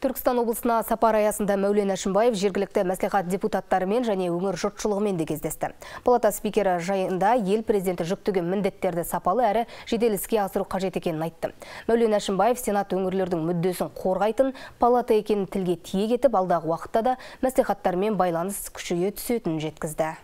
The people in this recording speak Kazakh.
Түркістан облысына сапар аясында Мәулен Әшімбаев жергілікті мәслихат депутаттарымен және өңір жұртшылығымен де кездесті. Палата спикері жайында ел президенті жүктігі міндеттерді сапалы әрі жедел іске асыру қажет екенін айтты. Мәулен Әшімбаев сенат өңірлердің мүддесін қорғайтын палата екенін тілге тие кетіп алдағы уақытта да мәслихаттармен байланыс күшейе түсетінін жеткізді.